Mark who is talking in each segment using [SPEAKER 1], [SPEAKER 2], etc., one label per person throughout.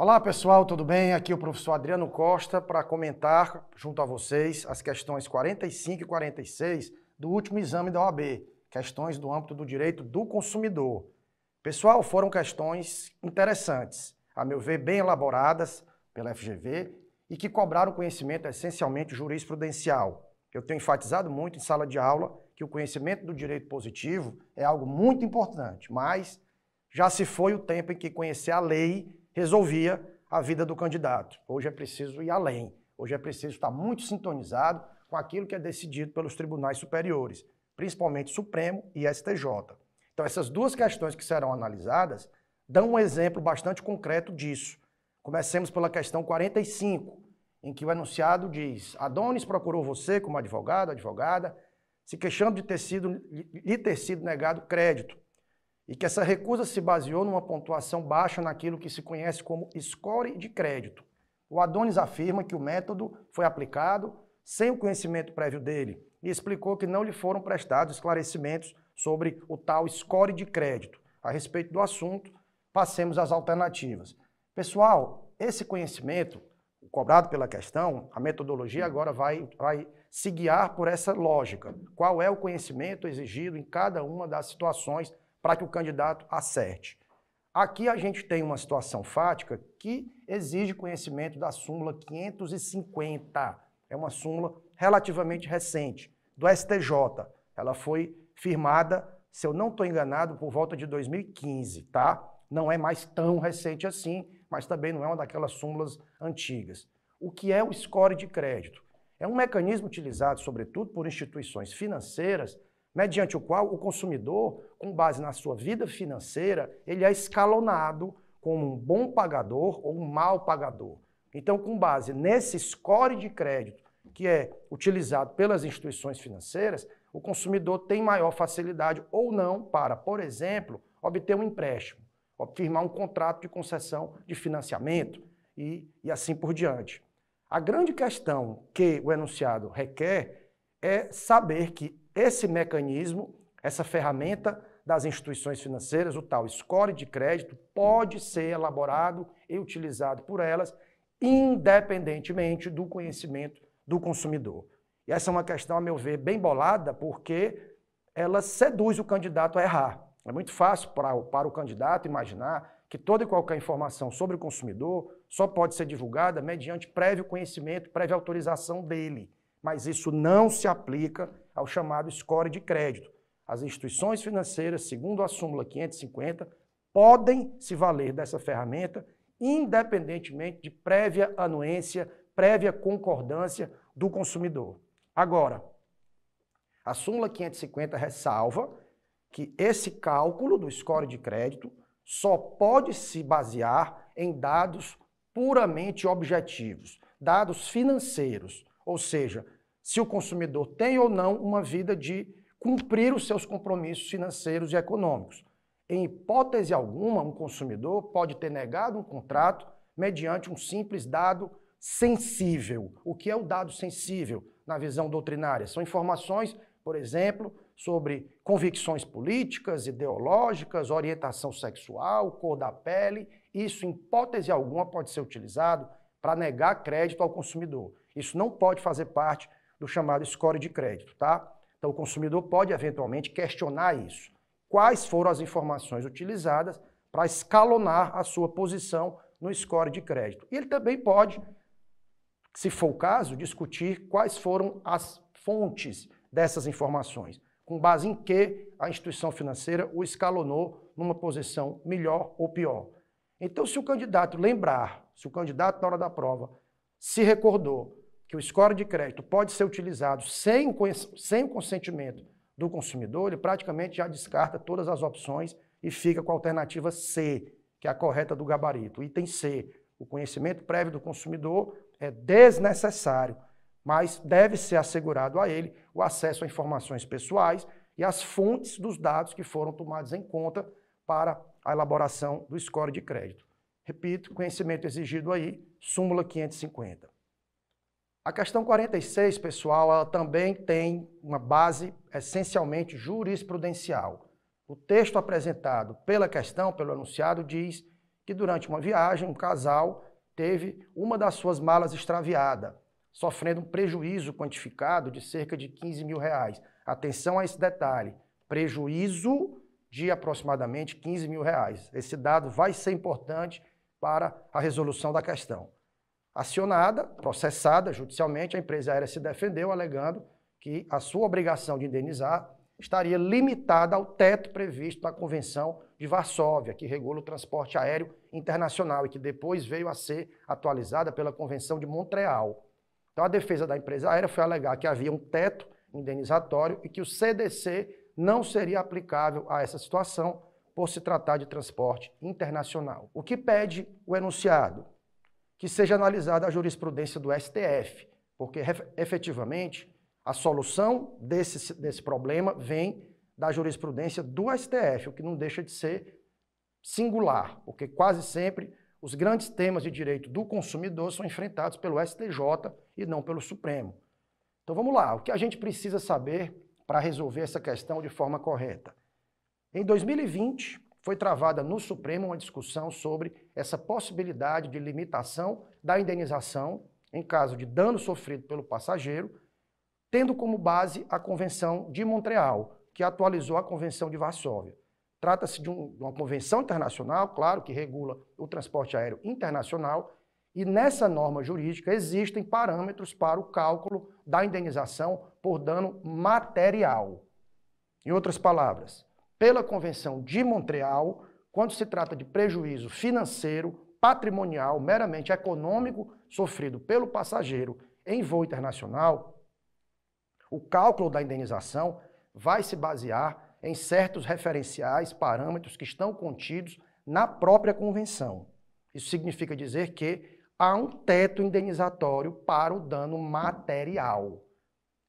[SPEAKER 1] Olá pessoal, tudo bem? Aqui é o professor Adriano Costa para comentar junto a vocês as questões 45 e 46 do último exame da OAB, questões do âmbito do direito do consumidor. Pessoal, foram questões interessantes, a meu ver, bem elaboradas pela FGV e que cobraram conhecimento essencialmente jurisprudencial. Eu tenho enfatizado muito em sala de aula que o conhecimento do direito positivo é algo muito importante, mas já se foi o tempo em que conhecer a lei resolvia a vida do candidato. Hoje é preciso ir além. Hoje é preciso estar muito sintonizado com aquilo que é decidido pelos tribunais superiores, principalmente Supremo e STJ. Então, essas duas questões que serão analisadas dão um exemplo bastante concreto disso. Comecemos pela questão 45, em que o enunciado diz: Adonis procurou você como advogado, advogada, se queixando de ter sido, lhe ter sido negado crédito e que essa recusa se baseou numa pontuação baixa naquilo que se conhece como score de crédito. O Adonis afirma que o método foi aplicado sem o conhecimento prévio dele e explicou que não lhe foram prestados esclarecimentos sobre o tal score de crédito. A respeito do assunto, passemos às alternativas. Pessoal, esse conhecimento cobrado pela questão, a metodologia agora vai, vai se guiar por essa lógica. Qual é o conhecimento exigido em cada uma das situações para que o candidato acerte. Aqui a gente tem uma situação fática que exige conhecimento da súmula 550. É uma súmula relativamente recente, do STJ. Ela foi firmada, se eu não estou enganado, por volta de 2015, tá? Não é mais tão recente assim, mas também não é uma daquelas súmulas antigas. O que é o score de crédito? É um mecanismo utilizado, sobretudo, por instituições financeiras mediante o qual o consumidor, com base na sua vida financeira, ele é escalonado como um bom pagador ou um mau pagador. Então, com base nesse score de crédito que é utilizado pelas instituições financeiras, o consumidor tem maior facilidade ou não para, por exemplo, obter um empréstimo, firmar um contrato de concessão de financiamento e, e assim por diante. A grande questão que o enunciado requer é saber que esse mecanismo, essa ferramenta das instituições financeiras, o tal score de crédito, pode ser elaborado e utilizado por elas, independentemente do conhecimento do consumidor. E essa é uma questão, a meu ver, bem bolada, porque ela seduz o candidato a errar. É muito fácil para, para o candidato imaginar que toda e qualquer informação sobre o consumidor só pode ser divulgada mediante prévio conhecimento, prévia autorização dele. Mas isso não se aplica ao chamado score de crédito. As instituições financeiras, segundo a súmula 550, podem se valer dessa ferramenta independentemente de prévia anuência, prévia concordância do consumidor. Agora, a súmula 550 ressalva que esse cálculo do score de crédito só pode se basear em dados puramente objetivos, dados financeiros, ou seja, se o consumidor tem ou não uma vida de cumprir os seus compromissos financeiros e econômicos. Em hipótese alguma, um consumidor pode ter negado um contrato mediante um simples dado sensível. O que é o dado sensível na visão doutrinária? São informações, por exemplo, sobre convicções políticas, ideológicas, orientação sexual, cor da pele. Isso, em hipótese alguma, pode ser utilizado para negar crédito ao consumidor. Isso não pode fazer parte do chamado score de crédito, tá? Então o consumidor pode eventualmente questionar isso. Quais foram as informações utilizadas para escalonar a sua posição no score de crédito? E ele também pode, se for o caso, discutir quais foram as fontes dessas informações, com base em que a instituição financeira o escalonou numa posição melhor ou pior. Então, se o candidato lembrar, se o candidato na hora da prova se recordou que o score de crédito pode ser utilizado sem, sem o consentimento do consumidor, ele praticamente já descarta todas as opções e fica com a alternativa C, que é a correta do gabarito. Item C, o conhecimento prévio do consumidor é desnecessário, mas deve ser assegurado a ele o acesso a informações pessoais e as fontes dos dados que foram tomados em conta para a elaboração do score de crédito. Repito, conhecimento exigido aí, súmula 550. A questão 46, pessoal, ela também tem uma base essencialmente jurisprudencial. O texto apresentado pela questão, pelo enunciado, diz que durante uma viagem, um casal teve uma das suas malas extraviada, sofrendo um prejuízo quantificado de cerca de 15 mil reais. Atenção a esse detalhe: prejuízo de aproximadamente 15 mil reais. Esse dado vai ser importante para a resolução da questão acionada, processada judicialmente, a empresa aérea se defendeu alegando que a sua obrigação de indenizar estaria limitada ao teto previsto na Convenção de Varsóvia, que regula o transporte aéreo internacional e que depois veio a ser atualizada pela Convenção de Montreal. Então, a defesa da empresa aérea foi alegar que havia um teto indenizatório e que o CDC não seria aplicável a essa situação por se tratar de transporte internacional. O que pede o enunciado? que seja analisada a jurisprudência do STF, porque efetivamente a solução desse, desse problema vem da jurisprudência do STF, o que não deixa de ser singular, porque quase sempre os grandes temas de direito do consumidor são enfrentados pelo STJ e não pelo Supremo. Então vamos lá, o que a gente precisa saber para resolver essa questão de forma correta? Em 2020, foi travada no Supremo uma discussão sobre essa possibilidade de limitação da indenização em caso de dano sofrido pelo passageiro, tendo como base a Convenção de Montreal, que atualizou a Convenção de Varsóvia. Trata-se de, um, de uma convenção internacional, claro, que regula o transporte aéreo internacional, e nessa norma jurídica existem parâmetros para o cálculo da indenização por dano material. Em outras palavras, pela Convenção de Montreal quando se trata de prejuízo financeiro, patrimonial, meramente econômico sofrido pelo passageiro em voo internacional, o cálculo da indenização vai se basear em certos referenciais, parâmetros que estão contidos na própria convenção. Isso significa dizer que há um teto indenizatório para o dano material.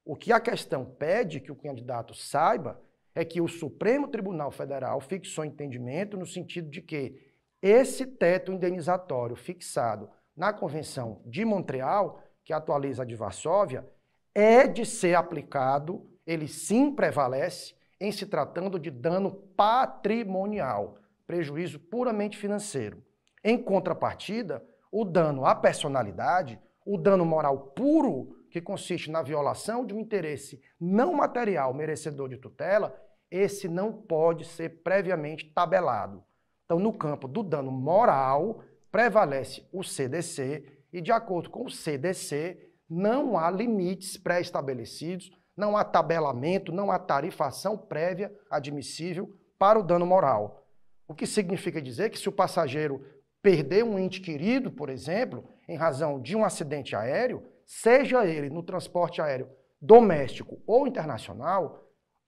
[SPEAKER 1] O que a questão pede que o candidato saiba é que o Supremo Tribunal Federal fixou entendimento no sentido de que esse teto indenizatório fixado na Convenção de Montreal, que atualiza a de Varsóvia, é de ser aplicado, ele sim prevalece em se tratando de dano patrimonial, prejuízo puramente financeiro. Em contrapartida, o dano à personalidade, o dano moral puro, que consiste na violação de um interesse não material merecedor de tutela, esse não pode ser previamente tabelado. Então, no campo do dano moral, prevalece o CDC e, de acordo com o CDC, não há limites pré-estabelecidos, não há tabelamento, não há tarifação prévia admissível para o dano moral. O que significa dizer que se o passageiro perder um ente querido, por exemplo, em razão de um acidente aéreo, seja ele no transporte aéreo doméstico ou internacional,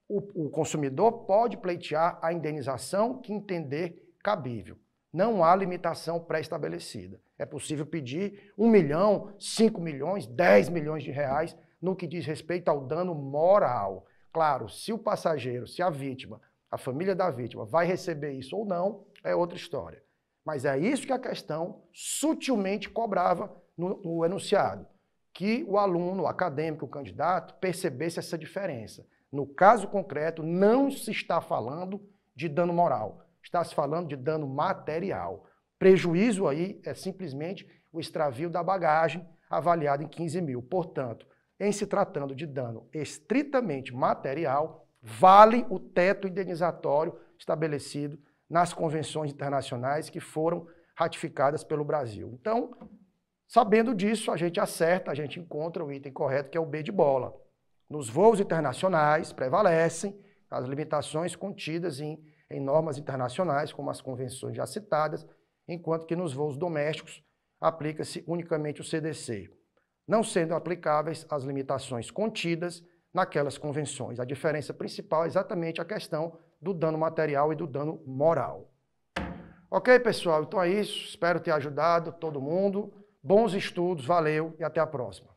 [SPEAKER 1] o, o consumidor pode pleitear a indenização que entender cabível. Não há limitação pré-estabelecida. É possível pedir 1 milhão, 5 milhões, 10 milhões de reais no que diz respeito ao dano moral. Claro, se o passageiro, se a vítima, a família da vítima vai receber isso ou não, é outra história. Mas é isso que a questão sutilmente cobrava no, no enunciado que o aluno, o acadêmico, o candidato percebesse essa diferença. No caso concreto, não se está falando de dano moral, está se falando de dano material. Prejuízo aí é simplesmente o extravio da bagagem, avaliado em 15 mil. Portanto, em se tratando de dano estritamente material, vale o teto indenizatório estabelecido nas convenções internacionais que foram ratificadas pelo Brasil. Então, Sabendo disso, a gente acerta, a gente encontra o item correto, que é o B de bola. Nos voos internacionais prevalecem as limitações contidas em, em normas internacionais, como as convenções já citadas, enquanto que nos voos domésticos aplica-se unicamente o CDC, não sendo aplicáveis as limitações contidas naquelas convenções. A diferença principal é exatamente a questão do dano material e do dano moral. Ok, pessoal? Então é isso. Espero ter ajudado todo mundo. Bons estudos, valeu e até a próxima.